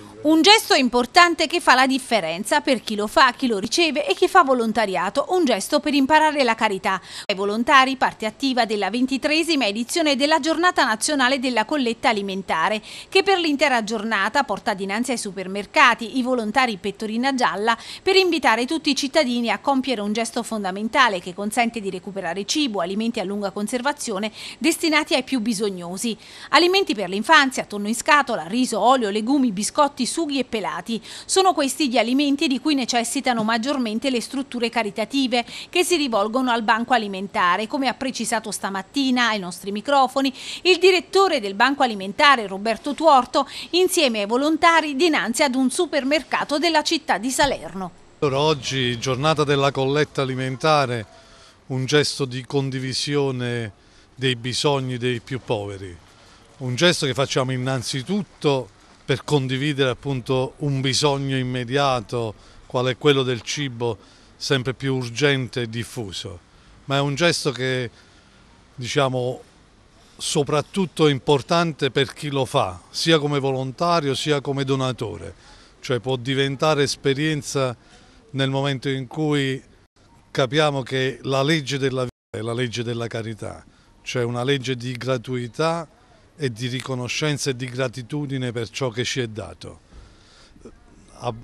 to Un gesto importante che fa la differenza per chi lo fa, chi lo riceve e chi fa volontariato, un gesto per imparare la carità. Ai volontari, parte attiva della ventitresima edizione della giornata nazionale della colletta alimentare, che per l'intera giornata porta dinanzi ai supermercati i volontari pettorina gialla per invitare tutti i cittadini a compiere un gesto fondamentale che consente di recuperare cibo, alimenti a lunga conservazione destinati ai più bisognosi. Alimenti per l'infanzia, tonno in scatola, riso, olio, legumi, biscotti, sughi e pelati. Sono questi gli alimenti di cui necessitano maggiormente le strutture caritative che si rivolgono al Banco Alimentare, come ha precisato stamattina ai nostri microfoni il direttore del Banco Alimentare Roberto Tuorto insieme ai volontari dinanzi ad un supermercato della città di Salerno. Allora, oggi giornata della colletta alimentare, un gesto di condivisione dei bisogni dei più poveri, un gesto che facciamo innanzitutto per condividere appunto un bisogno immediato, quale è quello del cibo sempre più urgente e diffuso, ma è un gesto che diciamo soprattutto è importante per chi lo fa, sia come volontario sia come donatore, cioè può diventare esperienza nel momento in cui capiamo che la legge della vita è la legge della carità, cioè una legge di gratuità e di riconoscenza e di gratitudine per ciò che ci è dato.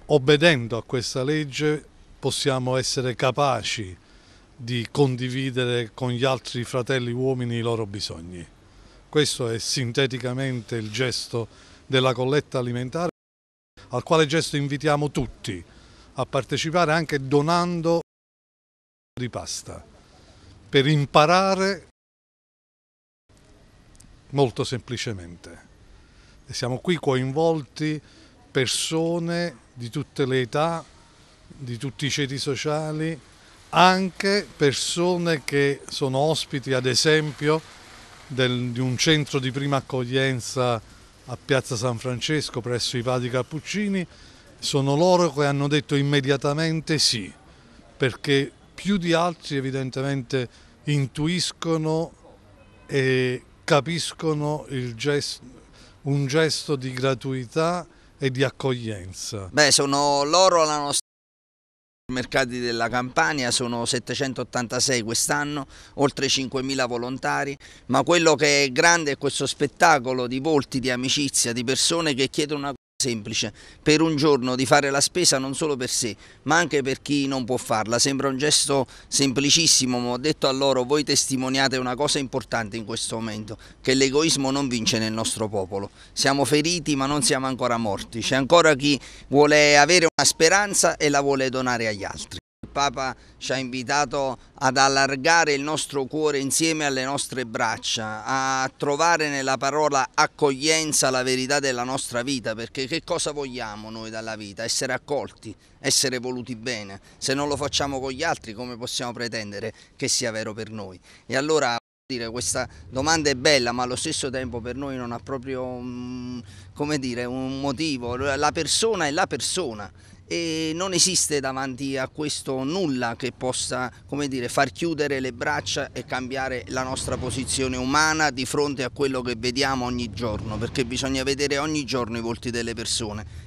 Obbedendo a questa legge possiamo essere capaci di condividere con gli altri fratelli uomini i loro bisogni. Questo è sinteticamente il gesto della colletta alimentare, al quale gesto invitiamo tutti a partecipare anche donando di pasta, per imparare molto semplicemente. Siamo qui coinvolti persone di tutte le età, di tutti i ceti sociali, anche persone che sono ospiti, ad esempio, del, di un centro di prima accoglienza a Piazza San Francesco presso i Padi Cappuccini, sono loro che hanno detto immediatamente sì, perché più di altri evidentemente intuiscono e capiscono gesto, un gesto di gratuità e di accoglienza. Beh, sono loro la nostra mercati della Campania sono 786 quest'anno, oltre 5.000 volontari, ma quello che è grande è questo spettacolo di volti, di amicizia, di persone che chiedono una semplice per un giorno di fare la spesa non solo per sé ma anche per chi non può farla sembra un gesto semplicissimo ma ho detto a loro voi testimoniate una cosa importante in questo momento che l'egoismo non vince nel nostro popolo siamo feriti ma non siamo ancora morti c'è ancora chi vuole avere una speranza e la vuole donare agli altri Papa ci ha invitato ad allargare il nostro cuore insieme alle nostre braccia, a trovare nella parola accoglienza la verità della nostra vita, perché che cosa vogliamo noi dalla vita? Essere accolti, essere voluti bene. Se non lo facciamo con gli altri, come possiamo pretendere che sia vero per noi? E allora Dire, questa domanda è bella ma allo stesso tempo per noi non ha proprio um, dire, un motivo, la persona è la persona e non esiste davanti a questo nulla che possa dire, far chiudere le braccia e cambiare la nostra posizione umana di fronte a quello che vediamo ogni giorno perché bisogna vedere ogni giorno i volti delle persone